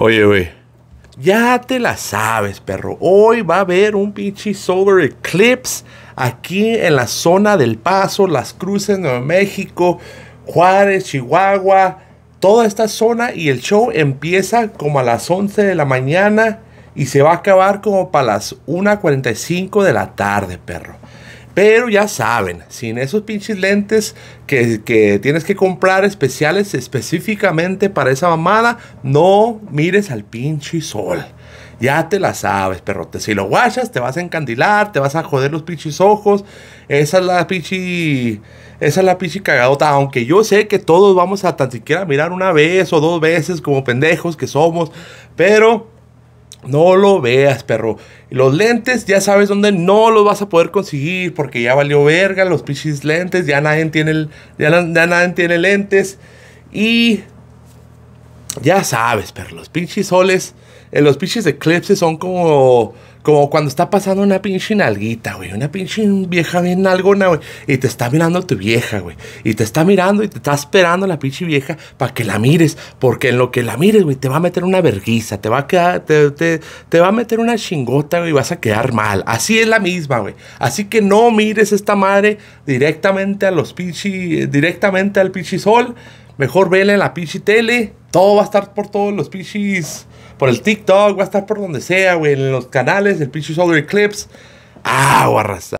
Oye, güey. Ya te la sabes, perro. Hoy va a haber un pinche solar eclipse aquí en la zona del Paso, Las Cruces, Nuevo México, Juárez, Chihuahua, toda esta zona. Y el show empieza como a las 11 de la mañana y se va a acabar como para las 1.45 de la tarde, perro. Pero ya saben, sin esos pinches lentes que, tienes que comprar especiales específicamente para esa mamada, no mires al pinche sol. Ya te la sabes, perrote. Si lo guachas, te vas a encandilar, te vas a joder los pinches ojos. Esa es la pinche. Esa es la pinche cagadota. Aunque yo sé que todos vamos a tan siquiera mirar una vez o dos veces como pendejos que somos. Pero no lo veas, perro. Los lentes ya sabes dónde no los vas a poder conseguir porque ya valió verga los pichis lentes, ya nadie tiene, el, nadie tiene lentes y ya sabes, pero los pinches soles, en eh, los pinches eclipses son como, como cuando está pasando una pinche nalguita, güey. Una pinche vieja bien nalgona, güey. Y te está mirando tu vieja, güey. Y te está mirando y te está esperando la pinche vieja para que la mires. Porque en lo que la mires, güey, te va a meter una verguiza. Te va a quedar, te, va a meter una chingota, güey. Y vas a quedar mal. Así es la misma, güey. Así que no mires esta madre directamente a los pinches... directamente al pinche sol. Mejor vela en la pinche tele todo va a estar por todos los pichis. Por el TikTok, va a estar por donde sea, güey. En los canales, el pichis Other Clips. Ah, guarraza.